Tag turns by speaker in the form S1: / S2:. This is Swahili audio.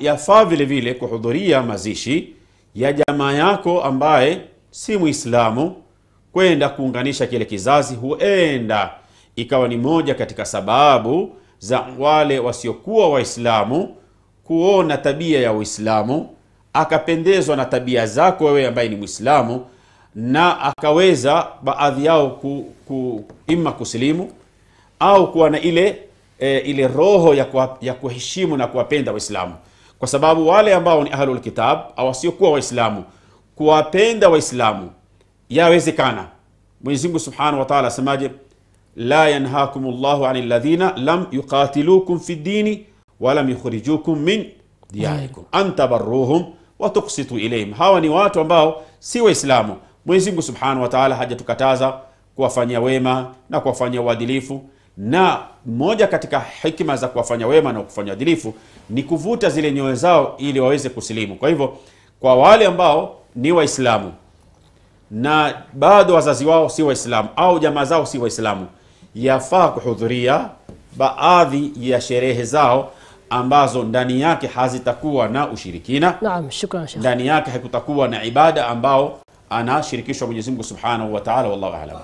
S1: yafaa vile vile kuhudhuria mazishi ya jamaa yako ambaye si mwislamu kwenda kuunganisha kile kizazi. Huenda ikawa ni moja katika sababu za wale wasiokuwa Waislamu kuona tabia ya Uislamu, akapendezwa na tabia zako wewe ambaye ni mwislamu na akaweza baadhi yao ku, ku, ima kusilimu au kuwa na ile E, ile roho ya kuheshimu na kuwapenda Waislamu kwa sababu wale ambao ni ahlul kitab au wasiokuwa Waislamu, kuwapenda Waislamu yawezekana. Mwenyezi Mungu subhanahu wa taala asemaje? la yanhakum llahu an ladhina lam yuqatilukum fi ddini walam yukhrijukum min diyarikum an tabarruhum wa tuksitu ilayhim, hawa ni watu ambao si Waislamu. Mwenyezi Mungu subhanahu wa taala hajatukataza kuwafanyia wema na kuwafanyia uadilifu na moja katika hikima za kuwafanya wema na kufanya adilifu ni kuvuta zile nyoyo zao ili waweze kusilimu. Kwa hivyo, kwa wale ambao ni Waislamu na bado wazazi wao si Waislamu au jamaa zao si Waislamu, yafaa kuhudhuria baadhi ya sherehe zao ambazo ndani yake hazitakuwa na ushirikina. Naam, shukran Ndani yake hakutakuwa na ibada ambao anashirikishwa Mwenyezi Mungu Subhanahu wa Ta'ala, wallahu a'lam.